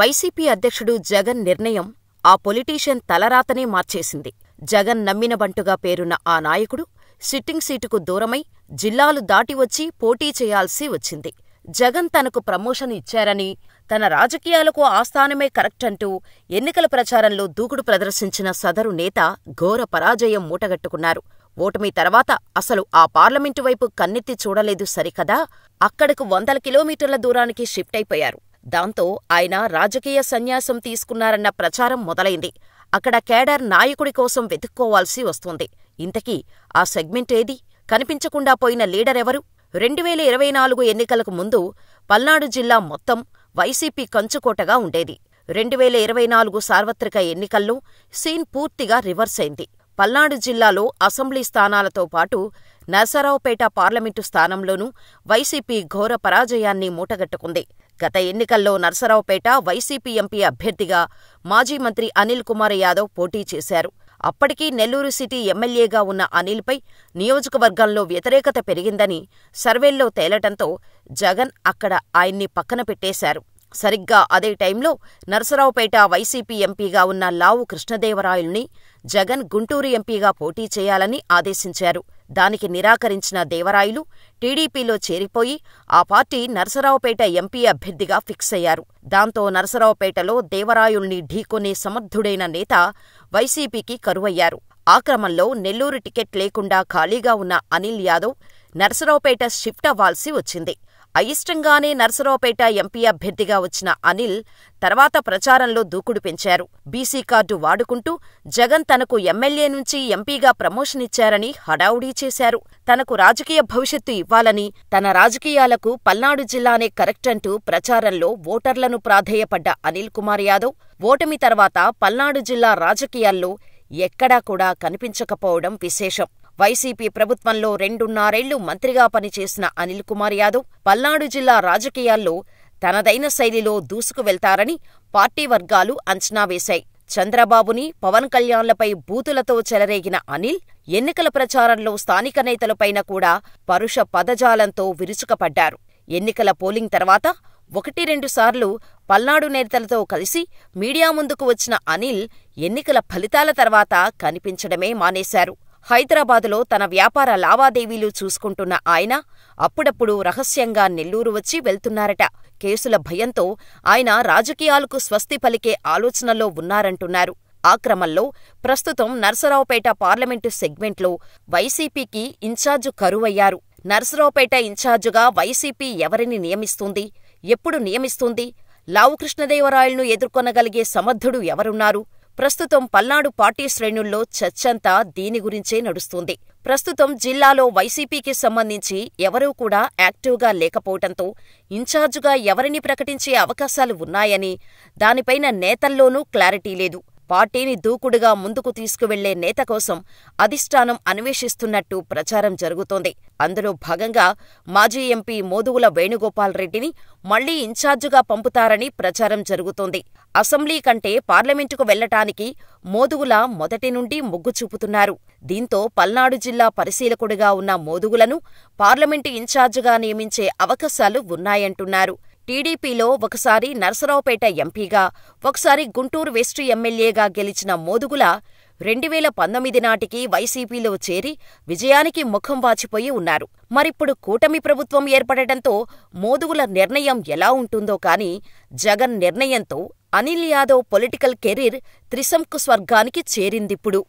YCP అధ్యక్షుడు జగన్ నిర్ణయం ఆ పొలిటీషియన్ తలరాతనే మార్చేసింది జగన్ నమ్మిన బంటుగా పేరున్న ఆ నాయకుడు సిట్టింగ్ సీటుకు దూరమై జిల్లాలు దాటివచ్చి పోటీ చేయాల్సి వచ్చింది జగన్ తనకు ప్రమోషన్ ఇచ్చారని తన రాజకీయాలకు ఆ స్థానమే కరెక్ట్ అంటూ ఎన్నికల ప్రచారంలో దూకుడు ప్రదర్శించిన సదరు నేత ఘోర పరాజయం మూటగట్టుకున్నారు ఓటమి తర్వాత అసలు ఆ పార్లమెంటు వైపు కన్నెత్తి చూడలేదు సరికదా అక్కడకు వందల కిలోమీటర్ల దూరానికి షిఫ్ట్ అయిపోయారు దాంతో ఆయన రాజకీయ సన్యాసం తీసుకున్నారన్న ప్రచారం మొదలైంది అక్కడ కేడర్ నాయకుడి కోసం వెతుక్కోవాల్సి వస్తోంది ఇంతకీ ఆ సెగ్మెంట్ ఏది కనిపించకుండా పోయిన లీడరెవరు రెండువేల ఇరవై నాలుగు ఎన్నికలకు ముందు పల్నాడు జిల్లా మొత్తం వైసీపీ కంచుకోటగా ఉండేది రెండువేల ఇరవై నాలుగు సార్వత్రిక ఎన్నికల్లో సీన్ పూర్తిగా రివర్స్ అయింది పల్నాడు జిల్లాలో అసెంబ్లీ స్థానాలతో పాటు నర్సరావుపేట పార్లమెంటు స్థానంలోనూ వైసీపీ ఘోర పరాజయాన్ని మూటగట్టుకుంది గత ఎన్నికల్లో నరసరావుపేట వైసీపీ ఎంపీ అభ్యర్థిగా మాజీ మంత్రి అనిల్ కుమార్ యాదవ్ పోటీ చేశారు అప్పటికీ నెల్లూరు సిటీ ఎమ్మెల్యేగా ఉన్న అనిల్పై నియోజకవర్గంలో వ్యతిరేకత పెరిగిందని సర్వేల్లో తేలటంతో జగన్ అక్కడ ఆయన్ని పక్కన పెట్టేశారు సరిగ్గా అదే టైంలో నరసరావుపేట వైసీపీ ఎంపీగా ఉన్న లావు కృష్ణదేవరాయుల్ని జగన్ గుంటూరు ఎంపీగా పోటీ చేయాలని ఆదేశించారు దానికి నిరాకరించిన దేవరాయలు టీడీపీలో చేరిపోయి ఆ పార్టీ నరసరావుపేట ఎంపీ అభ్యర్థిగా ఫిక్సయ్యారు దాంతో నరసరావుపేటలో దేవరాయుల్ని ఢీకొనే సమర్థుడైన నేత వైసీపీకి కరువయ్యారు ఆ క్రమంలో నెల్లూరు టికెట్ లేకుండా ఖాళీగా ఉన్న అనిల్ యాదవ్ నరసరావుపేట షిఫ్ట్ అవ్వాల్సి వచ్చింది అయిష్టంగానే నర్సరావుపేట ఎంపీ అభ్యర్థిగా వచ్చిన అనిల్ తర్వాత ప్రచారంలో దూకుడు పెంచారు బీసీ కార్డు వాడుకుంటూ జగన్ తనకు ఎమ్మెల్యే నుంచి ఎంపీగా ప్రమోషన్ ఇచ్చారని హడావుడీ చేశారు తనకు రాజకీయ భవిష్యత్తు ఇవ్వాలని తన రాజకీయాలకు పల్నాడు జిల్లానే కరెక్ట్ అంటూ ప్రచారంలో ఓటర్లను ప్రాధేయపడ్డ అనిల్ కుమార్ యాదవ్ ఓటమి తర్వాత పల్నాడు జిల్లా రాజకీయాల్లో ఎక్కడా కూడా కనిపించకపోవడం విశేషం వైసీపీ ప్రభుత్వంలో రెండున్నారేళ్లు మంత్రిగా పనిచేసిన అనిల్ కుమార్ యాదవ్ పల్నాడు జిల్లా రాజకీయాల్లో తనదైన శైలిలో దూసుకు వెళ్తారని పార్టీ వర్గాలు అంచనా వేశాయి చంద్రబాబుని పవన్ కళ్యాణ్లపై బూతులతో చెలరేగిన అనిల్ ఎన్నికల ప్రచారంలో స్థానిక నేతలపైన కూడా పరుష పదజాలంతో విరుచుకపడ్డారు ఎన్నికల పోలింగ్ తర్వాత ఒకటి రెండుసార్లు పల్నాడు నేతలతో కలిసి మీడియా ముందుకు వచ్చిన అనిల్ ఎన్నికల ఫలితాల తర్వాత కనిపించడమే మానేశారు హైదరాబాదులో తన వ్యాపార లావాదేవీలు చూసుకుంటున్న ఆయన అప్పుడప్పుడు రహస్యంగా నెల్లూరు వచ్చి వెళ్తున్నారట కేసుల భయంతో ఆయన రాజకీయాలకు స్వస్తి పలికే ఆలోచనలో ఉన్నారంటున్నారు ఆ క్రమంలో ప్రస్తుతం నర్సరావుపేట పార్లమెంటు సెగ్మెంట్లో వైసీపీకి ఇన్ఛార్జు కరువయ్యారు నర్సరావుపేట ఇన్ఛార్జుగా వైసీపీ ఎవరిని నియమిస్తుంది ఎప్పుడు నియమిస్తుంది లావు కృష్ణదేవరాయలను ఎదుర్కొనగలిగే సమర్థుడు ఎవరున్నారు ప్రస్తుతం పల్నాడు పార్టీ శ్రేణుల్లో చర్చంతా దీని గురించే నడుస్తోంది ప్రస్తుతం జిల్లాలో వైసీపీకి సంబంధించి ఎవరూ కూడా యాక్టివ్గా లేకపోవటంతో ఇన్ఛార్జుగా ఎవరిని ప్రకటించే అవకాశాలు ఉన్నాయని దానిపైన నేతల్లోనూ క్లారిటీ లేదు పార్టీని దూకుడుగా ముందుకు తీసుకువెళ్లే నేత కోసం అధిష్టానం అన్వేషిస్తున్నట్టు ప్రచారం జరుగుతోంది అందులో భాగంగా మాజీ ఎంపీ మోదుగుల వేణుగోపాల్ రెడ్డిని మళ్లీ ఇన్ఛార్జుగా పంపుతారని ప్రచారం జరుగుతోంది అసెంబ్లీ కంటే పార్లమెంటుకు వెళ్లటానికి మోదుగుల మొదటి నుండి మొగ్గు చూపుతున్నారు దీంతో పల్నాడు జిల్లా పరిశీలకుడిగా ఉన్న మోదుగులను పార్లమెంటు ఇన్ఛార్జిగా నియమించే అవకాశాలు ఉన్నాయంటున్నారు టీడీపీలో ఒకసారి నరసరావుపేట ఎంపీగా ఒకసారి గుంటూరు వెస్టు ఎమ్మెల్యేగా గెలిచిన మోదుగుల రెండు వేల పంతొమ్మిది నాటికి వైసీపీలో చేరి విజయానికి ముఖం వాచిపోయి ఉన్నారు మరిప్పుడు కూటమి ప్రభుత్వం ఏర్పడటంతో మోదుగుల నిర్ణయం ఎలా ఉంటుందో కాని జగన్ నిర్ణయంతో అనిల్ యాదవ్ పొలిటికల్ కెరీర్ త్రిశంకు స్వర్గానికి చేరిందిప్పుడు